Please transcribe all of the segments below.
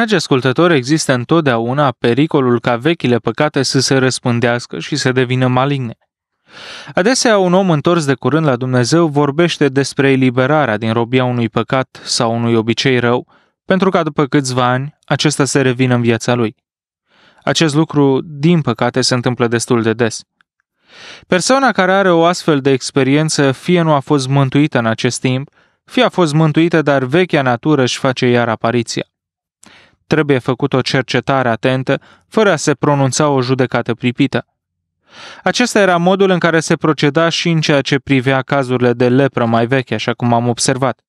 Dragi ascultători, există întotdeauna pericolul ca vechile păcate să se răspândească și să devină maligne. Adesea un om întors de curând la Dumnezeu vorbește despre eliberarea din robia unui păcat sau unui obicei rău, pentru ca după câțiva ani acesta să revină în viața lui. Acest lucru, din păcate, se întâmplă destul de des. Persoana care are o astfel de experiență fie nu a fost mântuită în acest timp, fie a fost mântuită, dar vechea natură își face iar apariția trebuie făcut o cercetare atentă, fără a se pronunța o judecată pripită. Acesta era modul în care se proceda și în ceea ce privea cazurile de lepră mai vechi, așa cum am observat.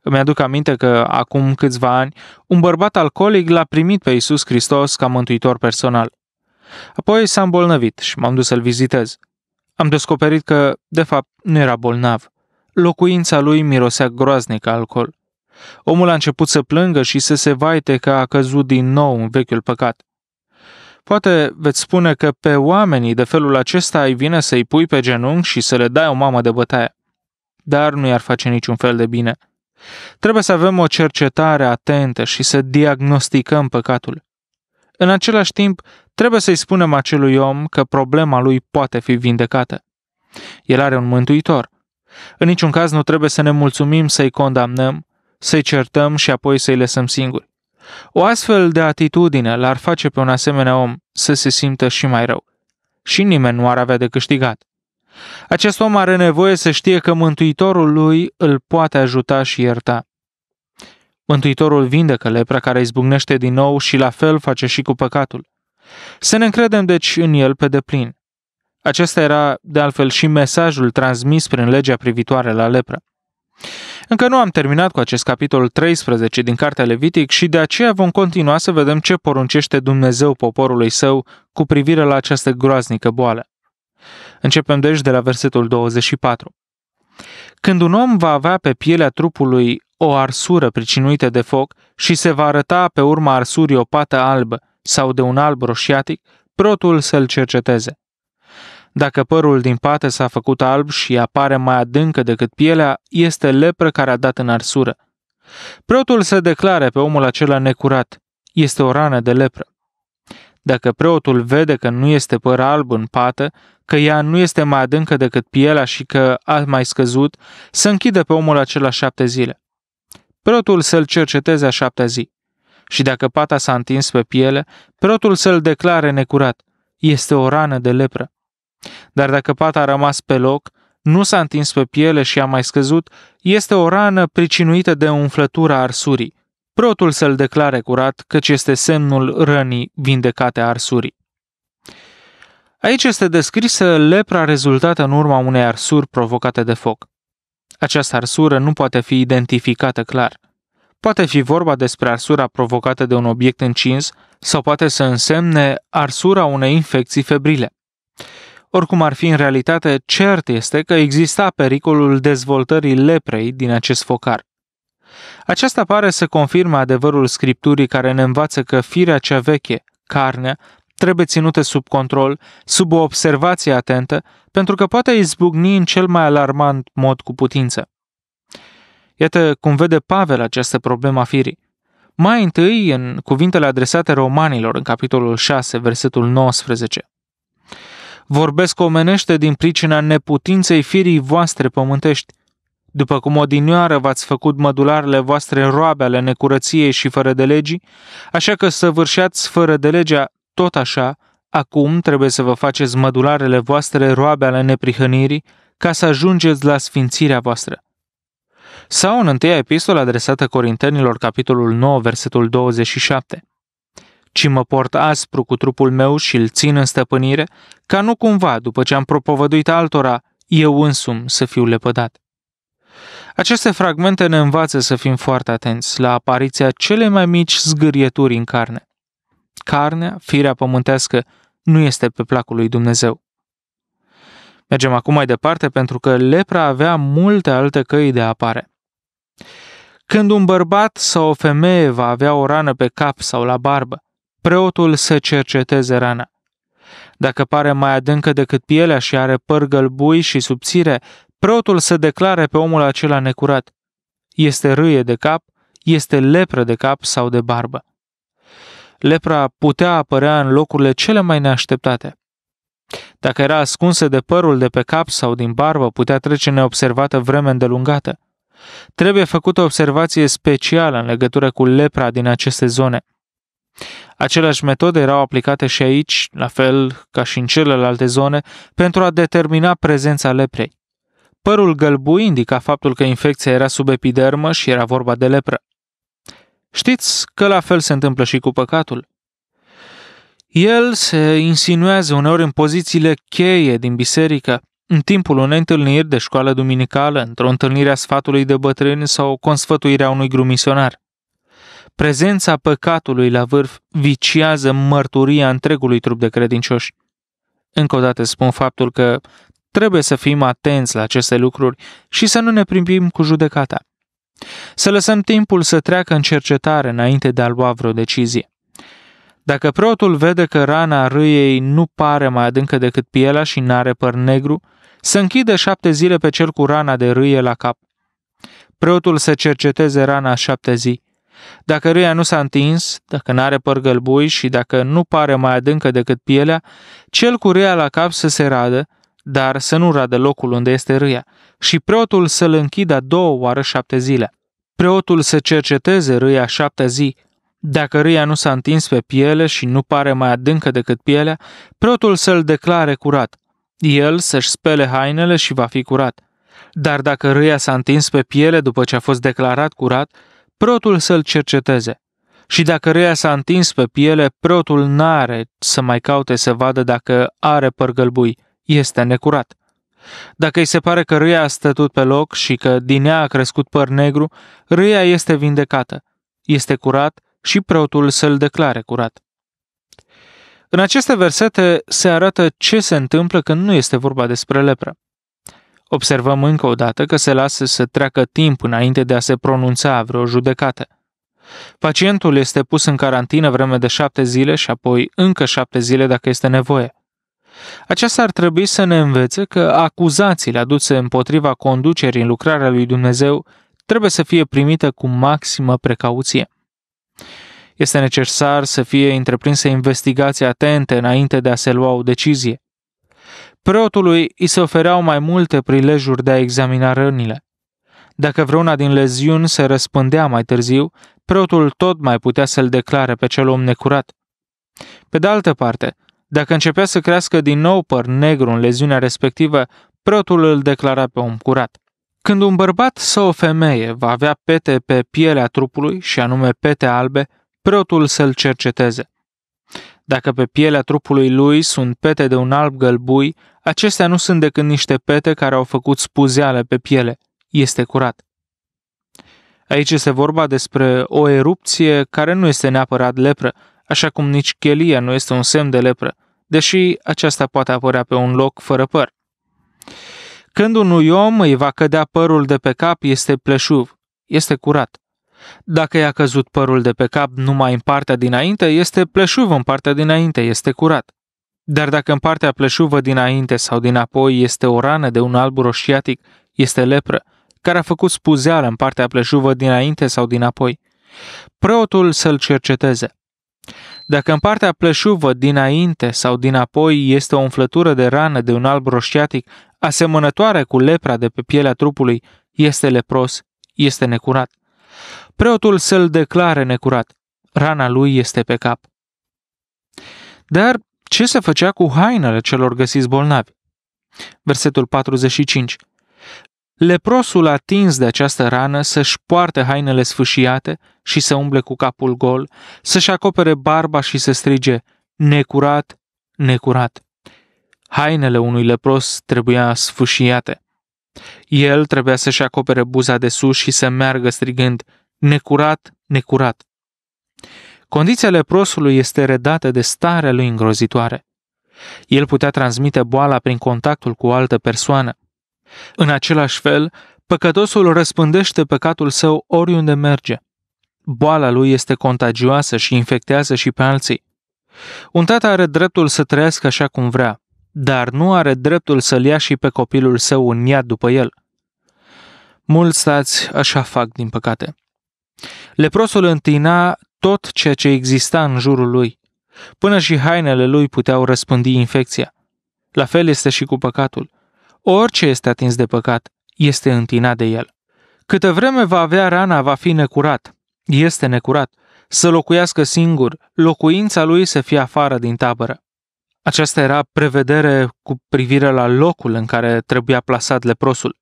Îmi aduc aminte că, acum câțiva ani, un bărbat alcoolic l-a primit pe Iisus Hristos ca mântuitor personal. Apoi s-a îmbolnăvit și m-am dus să-l vizitez. Am descoperit că, de fapt, nu era bolnav. Locuința lui mirosea groaznic alcool. Omul a început să plângă și să se vaite că a căzut din nou în vechiul păcat. Poate veți spune că pe oamenii de felul acesta ai vine să-i pui pe genunchi și să le dai o mamă de bătaie. Dar nu i-ar face niciun fel de bine. Trebuie să avem o cercetare atentă și să diagnosticăm păcatul. În același timp, trebuie să-i spunem acelui om că problema lui poate fi vindecată. El are un mântuitor. În niciun caz nu trebuie să ne mulțumim să-i condamnăm, să-i certăm și apoi să-i lăsăm singuri. O astfel de atitudine l-ar face pe un asemenea om să se simtă și mai rău. Și nimeni nu ar avea de câștigat. Acest om are nevoie să știe că Mântuitorul lui îl poate ajuta și ierta. Mântuitorul vindecă lepra care izbucnește din nou și la fel face și cu păcatul. Să ne încredem deci în el pe deplin. Acesta era, de altfel, și mesajul transmis prin legea privitoare la lepră. Încă nu am terminat cu acest capitol 13 din Cartea Levitic și de aceea vom continua să vedem ce poruncește Dumnezeu poporului său cu privire la această groaznică boală. Începem deci de la versetul 24. Când un om va avea pe pielea trupului o arsură pricinuită de foc și se va arăta pe urma arsurii o pată albă sau de un alb roșiatic, protul să-l cerceteze. Dacă părul din pată s-a făcut alb și apare mai adâncă decât pielea, este lepră care a dat în arsură. Preotul se declare pe omul acela necurat. Este o rană de lepră. Dacă preotul vede că nu este păr alb în pată, că ea nu este mai adâncă decât pielea și că a mai scăzut, să închide pe omul acela șapte zile. Preotul să-l cerceteze a șaptea zi. Și dacă pata s-a întins pe piele, preotul să-l declare necurat. Este o rană de lepră. Dar dacă pata a rămas pe loc, nu s-a întins pe piele și a mai scăzut, este o rană pricinuită de umflătura arsurii. Protul să-l declare curat, căci este semnul rănii vindecate a arsurii. Aici este descrisă lepra rezultată în urma unei arsuri provocate de foc. Această arsură nu poate fi identificată clar. Poate fi vorba despre arsura provocată de un obiect încins sau poate să însemne arsura unei infecții febrile. Oricum ar fi în realitate, cert este că exista pericolul dezvoltării leprei din acest focar. Aceasta pare să confirme adevărul scripturii care ne învață că firea cea veche, carnea, trebuie ținută sub control, sub o observație atentă, pentru că poate izbucni în cel mai alarmant mod cu putință. Iată cum vede Pavel această problemă a firii. Mai întâi, în cuvintele adresate romanilor, în capitolul 6, versetul 19 vorbesc omenește din pricina neputinței firii voastre pământești. După cum odinioară v-ați făcut mădularele voastre roabe ale necurăției și fără de legii, așa că să vârșeați fără de legea tot așa, acum trebuie să vă faceți mădularele voastre roabe ale neprihănirii, ca să ajungeți la sfințirea voastră. Sau în întâia epistolă adresată Corintenilor, capitolul 9, versetul 27 ci mă port aspru cu trupul meu și îl țin în stăpânire, ca nu cumva, după ce am propovăduit altora, eu însum să fiu lepădat. Aceste fragmente ne învață să fim foarte atenți la apariția cele mai mici zgârieturi în carne. Carnea, firea pământească, nu este pe placul lui Dumnezeu. Mergem acum mai departe pentru că lepra avea multe alte căi de apare. Când un bărbat sau o femeie va avea o rană pe cap sau la barbă, preotul să cerceteze rana. Dacă pare mai adâncă decât pielea și are păr gălbui și subțire, preotul să declare pe omul acela necurat. Este râie de cap, este lepră de cap sau de barbă. Lepra putea apărea în locurile cele mai neașteptate. Dacă era ascunsă de părul de pe cap sau din barbă, putea trece neobservată vreme îndelungată. Trebuie făcută observație specială în legătură cu lepra din aceste zone. Aceleași metode erau aplicate și aici, la fel ca și în celelalte zone, pentru a determina prezența leprei. Părul gălbui indica faptul că infecția era sub epidermă și era vorba de lepră. Știți că la fel se întâmplă și cu păcatul. El se insinuează uneori în pozițiile cheie din biserică, în timpul unei întâlniri de școală duminicală, într-o întâlnire a sfatului de bătrâni sau consfătuirea unui grumisionar prezența păcatului la vârf viciază mărturia întregului trup de credincioși. Încă o dată spun faptul că trebuie să fim atenți la aceste lucruri și să nu ne primim cu judecata. Să lăsăm timpul să treacă în cercetare înainte de a lua vreo decizie. Dacă preotul vede că rana râiei nu pare mai adâncă decât pielea și nu are păr negru, să închide șapte zile pe cel cu rana de râie la cap. Preotul să cerceteze rana șapte zile dacă râia nu s-a întins, dacă n-are păr gălbui și dacă nu pare mai adâncă decât pielea, cel cu râia la cap să se radă, dar să nu radă locul unde este râia, și preotul să-l închidă două oară șapte zile. Preotul să cerceteze râia șapte zi. Dacă râia nu s-a întins pe piele și nu pare mai adâncă decât pielea, preotul să-l declare curat. El să-și spele hainele și va fi curat. Dar dacă râia s-a întins pe piele după ce a fost declarat curat, preotul să-l cerceteze. Și dacă râia s-a întins pe piele, preotul n-are să mai caute să vadă dacă are păr gălbui, este necurat. Dacă îi se pare că râia a stătut pe loc și că din ea a crescut păr negru, râia este vindecată, este curat și preotul să-l declare curat. În aceste versete se arată ce se întâmplă când nu este vorba despre lepră. Observăm încă o dată că se lasă să treacă timp înainte de a se pronunța vreo judecată. Pacientul este pus în carantină vreme de șapte zile și apoi încă șapte zile dacă este nevoie. Aceasta ar trebui să ne învețe că acuzațiile aduse împotriva conducerii în lucrarea lui Dumnezeu trebuie să fie primite cu maximă precauție. Este necesar să fie întreprinse investigații atente înainte de a se lua o decizie. Preotului îi se ofereau mai multe prilejuri de a examina rănile. Dacă vreuna din leziuni se răspândea mai târziu, preotul tot mai putea să-l declare pe cel om necurat. Pe de altă parte, dacă începea să crească din nou păr negru în leziunea respectivă, preotul îl declara pe om curat. Când un bărbat sau o femeie va avea pete pe pielea trupului, și anume pete albe, preotul să-l cerceteze. Dacă pe pielea trupului lui sunt pete de un alb gălbui, acestea nu sunt decât niște pete care au făcut spuzeale pe piele. Este curat. Aici este vorba despre o erupție care nu este neapărat lepră, așa cum nici chelia nu este un semn de lepră, deși aceasta poate apărea pe un loc fără păr. Când unui om îi va cădea părul de pe cap, este pleșuv, este curat. Dacă i-a căzut părul de pe cap numai în partea dinainte, este pleșuv în partea dinainte, este curat. Dar dacă în partea pleșuvă dinainte sau dinapoi este o rană de un alb roșiatic, este lepră, care a făcut spuzeală în partea pleșuvă dinainte sau dinapoi. Preotul să-l cerceteze. Dacă în partea pleșuvă dinainte sau dinapoi este o umflătură de rană de un alb roșiatic, asemănătoare cu lepra de pe pielea trupului, este lepros, este necurat preotul să-l declare necurat. Rana lui este pe cap. Dar ce se făcea cu hainele celor găsiți bolnavi? Versetul 45. Leprosul atins de această rană să-și poarte hainele sfâșiate și să umble cu capul gol, să-și acopere barba și să strige, necurat, necurat. Hainele unui lepros trebuia sfâșiate. El trebuia să-și acopere buza de sus și să meargă strigând, necurat, necurat. Condiția leprosului este redată de starea lui îngrozitoare. El putea transmite boala prin contactul cu o altă persoană. În același fel, păcătosul răspândește păcatul său oriunde merge. Boala lui este contagioasă și infectează și pe alții. Un tată are dreptul să trăiască așa cum vrea, dar nu are dreptul să-l ia și pe copilul său în iad după el. Mulți stați așa fac, din păcate. Leprosul întina tot ceea ce exista în jurul lui. Până și hainele lui puteau răspândi infecția. La fel este și cu păcatul. Orice este atins de păcat este întinat de el. Câtă vreme va avea rana, va fi necurat. Este necurat. Să locuiască singur, locuința lui să fie afară din tabără. Aceasta era prevedere cu privire la locul în care trebuia plasat leprosul.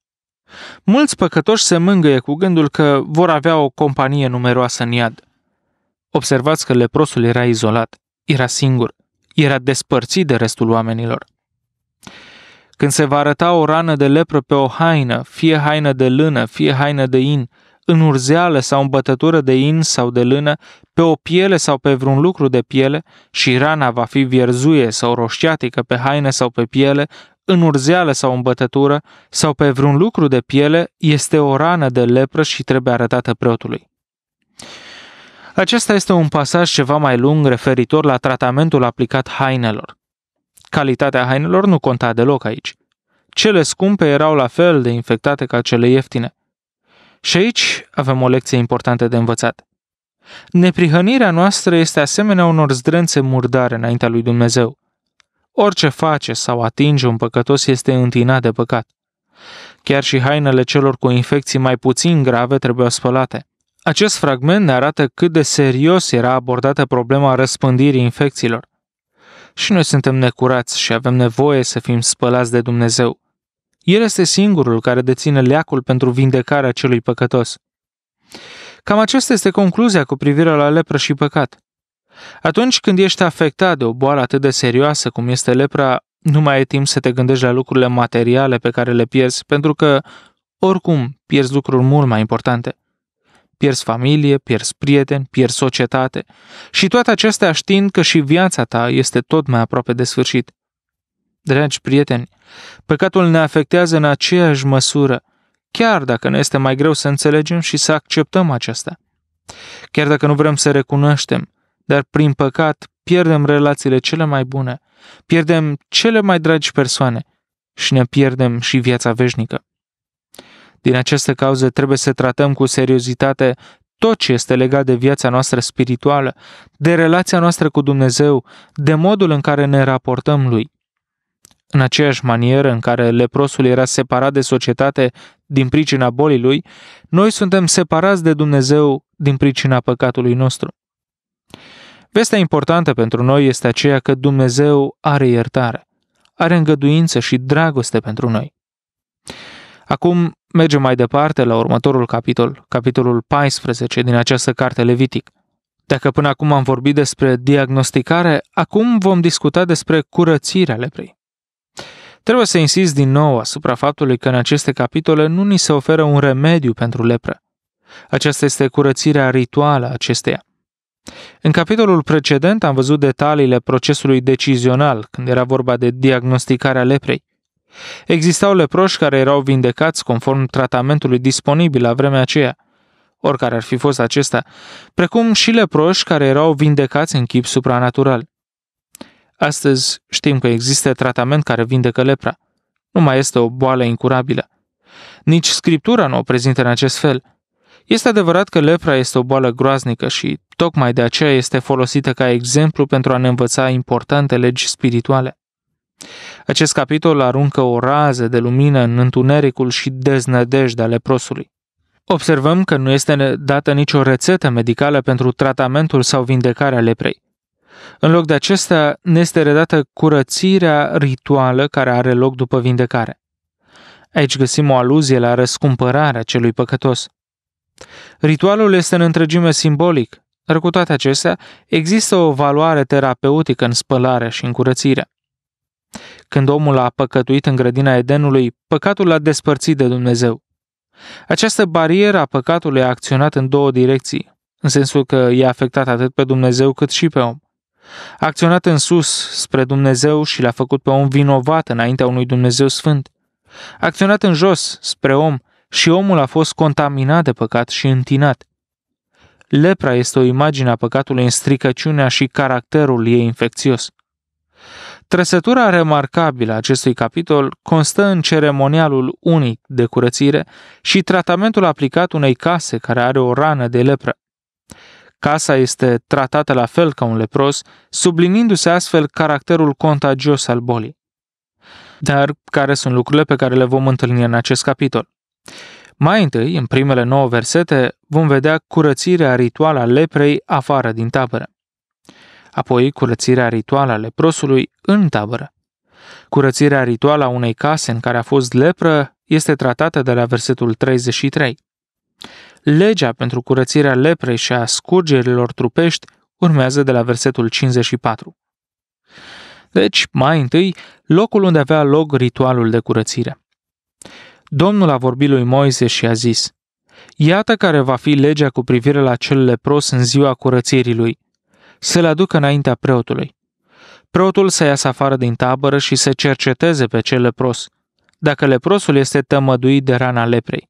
Mulți păcătoși se mângăie cu gândul că vor avea o companie numeroasă în iad. Observați că leprosul era izolat, era singur, era despărțit de restul oamenilor. Când se va arăta o rană de lepră pe o haină, fie haină de lână, fie haină de in, în urzeală sau în bătătură de in sau de lână, pe o piele sau pe vreun lucru de piele, și rana va fi vierzuie sau roșiatică pe haină sau pe piele, în urzeală sau în bătătură sau pe vreun lucru de piele, este o rană de lepră și trebuie arătată preotului. Acesta este un pasaj ceva mai lung referitor la tratamentul aplicat hainelor. Calitatea hainelor nu conta deloc aici. Cele scumpe erau la fel de infectate ca cele ieftine. Și aici avem o lecție importantă de învățat. Neprihănirea noastră este asemenea unor zdrențe murdare înaintea lui Dumnezeu. Orice face sau atinge un păcătos este întinat de păcat. Chiar și hainele celor cu infecții mai puțin grave trebuie spălate. Acest fragment ne arată cât de serios era abordată problema răspândirii infecțiilor. Și noi suntem necurați și avem nevoie să fim spălați de Dumnezeu. El este singurul care deține leacul pentru vindecarea celui păcătos. Cam aceasta este concluzia cu privire la lepră și păcat. Atunci când ești afectat de o boală atât de serioasă cum este lepra, nu mai ai timp să te gândești la lucrurile materiale pe care le pierzi, pentru că, oricum, pierzi lucruri mult mai importante. Pierzi familie, pierzi prieteni, pierzi societate și toate acestea știind că și viața ta este tot mai aproape de sfârșit. Dragi prieteni, păcatul ne afectează în aceeași măsură, chiar dacă ne este mai greu să înțelegem și să acceptăm aceasta. Chiar dacă nu vrem să recunoaștem, dar prin păcat pierdem relațiile cele mai bune, pierdem cele mai dragi persoane și ne pierdem și viața veșnică. Din această cauză trebuie să tratăm cu seriozitate tot ce este legat de viața noastră spirituală, de relația noastră cu Dumnezeu, de modul în care ne raportăm Lui. În aceeași manieră în care leprosul era separat de societate din pricina bolii lui, noi suntem separați de Dumnezeu din pricina păcatului nostru. Vestea importantă pentru noi este aceea că Dumnezeu are iertare, are îngăduință și dragoste pentru noi. Acum mergem mai departe la următorul capitol, capitolul 14 din această carte Levitic. Dacă până acum am vorbit despre diagnosticare, acum vom discuta despre curățirea leprei. Trebuie să insist din nou asupra faptului că în aceste capitole nu ni se oferă un remediu pentru lepră. Aceasta este curățirea rituală acesteia. În capitolul precedent am văzut detaliile procesului decizional, când era vorba de diagnosticarea leprei. Existau leproși care erau vindecați conform tratamentului disponibil la vremea aceea, oricare ar fi fost acesta, precum și leproși care erau vindecați în chip supranatural. Astăzi știm că există tratament care vindecă lepra. Nu mai este o boală incurabilă. Nici scriptura nu o prezintă în acest fel – este adevărat că lepra este o boală groaznică și tocmai de aceea este folosită ca exemplu pentru a ne învăța importante legi spirituale. Acest capitol aruncă o rază de lumină în întunericul și deznădejdea leprosului. Observăm că nu este dată nicio rețetă medicală pentru tratamentul sau vindecarea leprei. În loc de acestea, ne este redată curățirea rituală care are loc după vindecare. Aici găsim o aluzie la răscumpărarea celui păcătos – Ritualul este în întregime simbolic, dar cu toate acestea există o valoare terapeutică în spălare și în curățire. Când omul a păcătuit în grădina Edenului, păcatul l-a despărțit de Dumnezeu. Această barieră a păcatului a acționat în două direcții, în sensul că i-a afectat atât pe Dumnezeu cât și pe om. A acționat în sus, spre Dumnezeu și l-a făcut pe om vinovat înaintea unui Dumnezeu sfânt. A acționat în jos, spre om, și omul a fost contaminat de păcat și întinat. Lepra este o imagine a păcatului în stricăciunea și caracterul ei infecțios. Trăsătura remarcabilă a acestui capitol constă în ceremonialul unic de curățire și tratamentul aplicat unei case care are o rană de lepră. Casa este tratată la fel ca un lepros, sublinindu-se astfel caracterul contagios al bolii. Dar care sunt lucrurile pe care le vom întâlni în acest capitol? Mai întâi, în primele nouă versete, vom vedea curățirea rituală a leprei afară din tabără. Apoi curățirea rituală a leprosului în tabără. Curățirea rituală a unei case în care a fost lepră este tratată de la versetul 33. Legea pentru curățirea leprei și a scurgerilor trupești urmează de la versetul 54. Deci, mai întâi, locul unde avea loc ritualul de curățire. Domnul a vorbit lui Moise și a zis, Iată care va fi legea cu privire la cel lepros în ziua curățirii lui. Să-l aducă înaintea preotului. Preotul să iasă afară din tabără și să cerceteze pe cel lepros, dacă leprosul este tămăduit de rana leprei.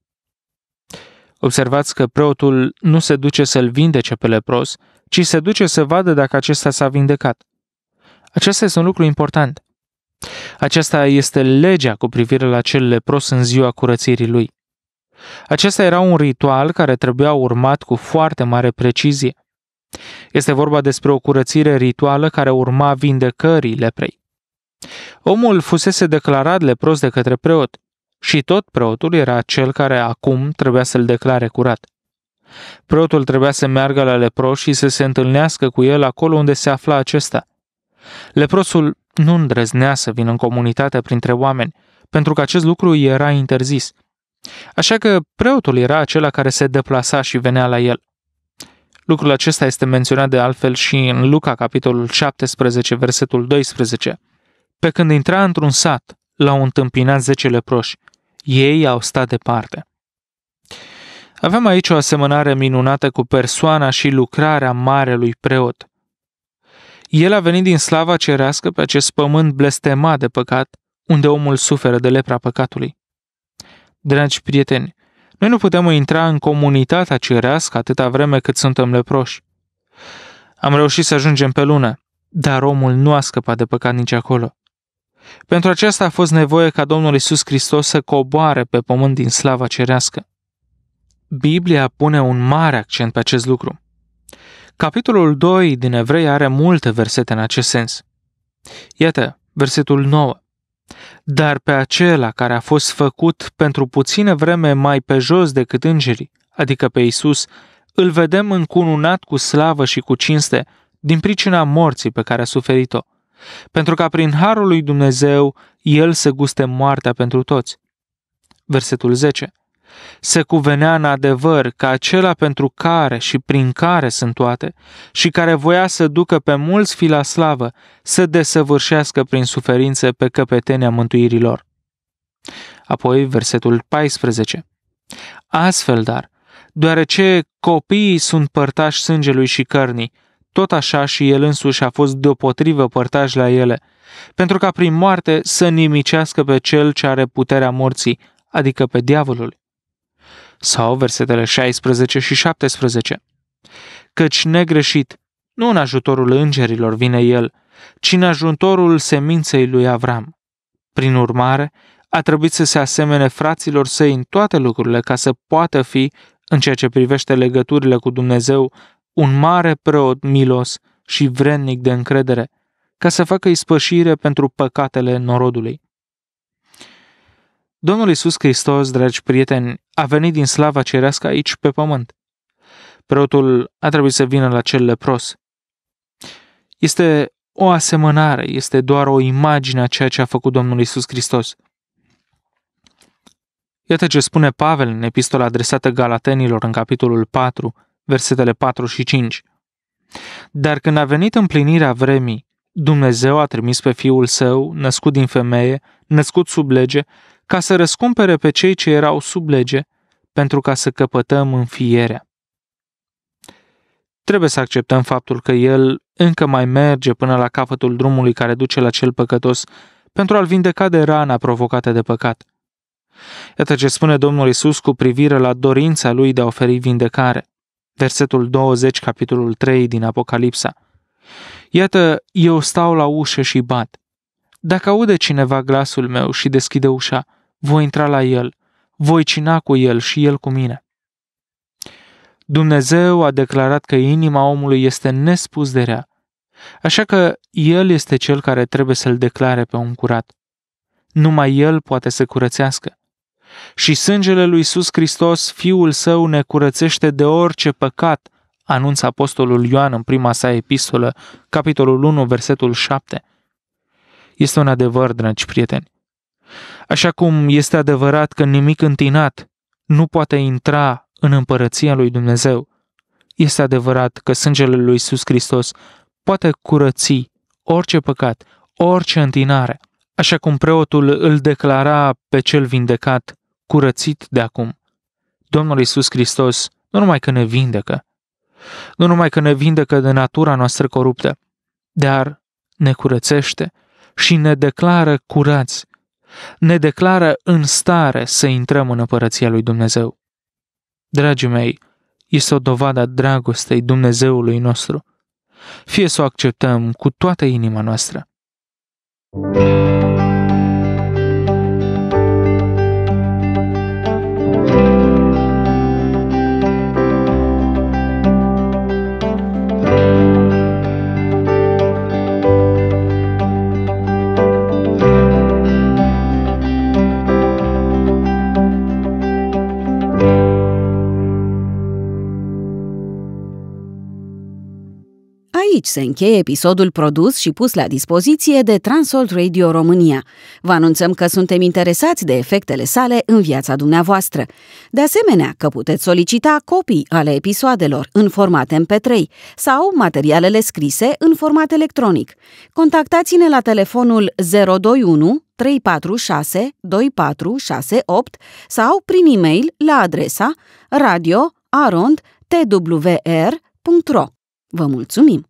Observați că preotul nu se duce să-l vindece pe lepros, ci se duce să vadă dacă acesta s-a vindecat. Acesta este un lucru important – aceasta este legea cu privire la cel lepros în ziua curățirii lui. Acesta era un ritual care trebuia urmat cu foarte mare precizie. Este vorba despre o curățire rituală care urma vindecării leprei. Omul fusese declarat lepros de către preot și tot preotul era cel care acum trebuia să-l declare curat. Preotul trebuia să meargă la lepros și să se întâlnească cu el acolo unde se afla acesta. Leprosul nu îndrăznea să vină în comunitate printre oameni, pentru că acest lucru era interzis. Așa că preotul era acela care se deplasa și venea la el. Lucrul acesta este menționat de altfel și în Luca, capitolul 17, versetul 12. Pe când intra într-un sat, l-au întâmpinat zece leproși. Ei au stat departe. Avem aici o asemănare minunată cu persoana și lucrarea marelui preot. El a venit din slava cerească pe acest pământ blestemat de păcat, unde omul suferă de lepra păcatului. Dragi prieteni, noi nu putem intra în comunitatea cerească atâta vreme cât suntem leproși. Am reușit să ajungem pe lună, dar omul nu a scăpat de păcat nici acolo. Pentru aceasta a fost nevoie ca Domnul Isus Hristos să coboare pe pământ din slava cerească. Biblia pune un mare accent pe acest lucru. Capitolul 2 din Evrei are multe versete în acest sens. Iată, versetul 9. Dar pe acela care a fost făcut pentru puține vreme mai pe jos decât îngerii, adică pe Isus, îl vedem încununat cu slavă și cu cinste din pricina morții pe care a suferit-o, pentru ca prin harul lui Dumnezeu el să guste moartea pentru toți. Versetul 10 se cuvenea în adevăr că acela pentru care și prin care sunt toate și care voia să ducă pe mulți fi la slavă, să desăvârșească prin suferințe pe căpetenia mântuirilor. Apoi versetul 14. Astfel dar, deoarece copiii sunt părtași sângelui și cărnii, tot așa și el însuși a fost deopotrivă părtaș la ele, pentru ca prin moarte să nimicească pe cel ce are puterea morții, adică pe diavolul sau versetele 16 și 17. Căci negreșit, nu în ajutorul îngerilor vine el, ci în ajutorul seminței lui Avram. Prin urmare, a trebuit să se asemene fraților săi în toate lucrurile ca să poată fi, în ceea ce privește legăturile cu Dumnezeu, un mare preot milos și vrednic de încredere, ca să facă ispășire pentru păcatele norodului. Domnul Isus Hristos, dragi prieteni, a venit din slava cerească aici pe pământ. Preotul a trebuit să vină la cel lepros. Este o asemănare, este doar o imagine a ceea ce a făcut Domnul Isus Hristos. Iată ce spune Pavel în epistola adresată Galatenilor în capitolul 4, versetele 4 și 5. Dar când a venit împlinirea vremii, Dumnezeu a trimis pe Fiul Său, născut din femeie, născut sub lege, ca să răscumpere pe cei ce erau sub lege, pentru ca să căpătăm înfierea. Trebuie să acceptăm faptul că El încă mai merge până la capătul drumului care duce la cel păcătos pentru a-l vindeca de rana provocată de păcat. Iată ce spune Domnul Isus cu privire la dorința lui de a oferi vindecare. Versetul 20, capitolul 3 din Apocalipsa. Iată, eu stau la ușă și bat. Dacă aude cineva glasul meu și deschide ușa, voi intra la el, voi cina cu el și el cu mine. Dumnezeu a declarat că inima omului este nespus de rea, așa că el este cel care trebuie să-l declare pe un curat. Numai el poate să curățească. Și sângele lui Iisus Hristos, Fiul Său, ne curățește de orice păcat, anunță Apostolul Ioan în prima sa epistolă, capitolul 1, versetul 7. Este un adevăr, dragi prieteni. Așa cum este adevărat că nimic întinat nu poate intra în împărăția lui Dumnezeu, este adevărat că sângele lui Iisus Hristos poate curăți orice păcat, orice întinare, așa cum preotul îl declara pe cel vindecat curățit de acum. Domnul Iisus Hristos nu numai că ne vindecă, nu numai că ne vindecă de natura noastră coruptă, dar ne curățește și ne declară curați ne declară în stare să intrăm în împărăția lui Dumnezeu. Dragii mei, este o dovadă a dragostei Dumnezeului nostru. Fie să o acceptăm cu toată inima noastră. thank you aici se încheie episodul produs și pus la dispoziție de Transalt Radio România. Vă anunțăm că suntem interesați de efectele sale în viața dumneavoastră. De asemenea, că puteți solicita copii ale episoadelor în format MP3 sau materialele scrise în format electronic. Contactați-ne la telefonul 021 346 2468 sau prin e-mail la adresa radio.arond.twr.ro. Vă mulțumim!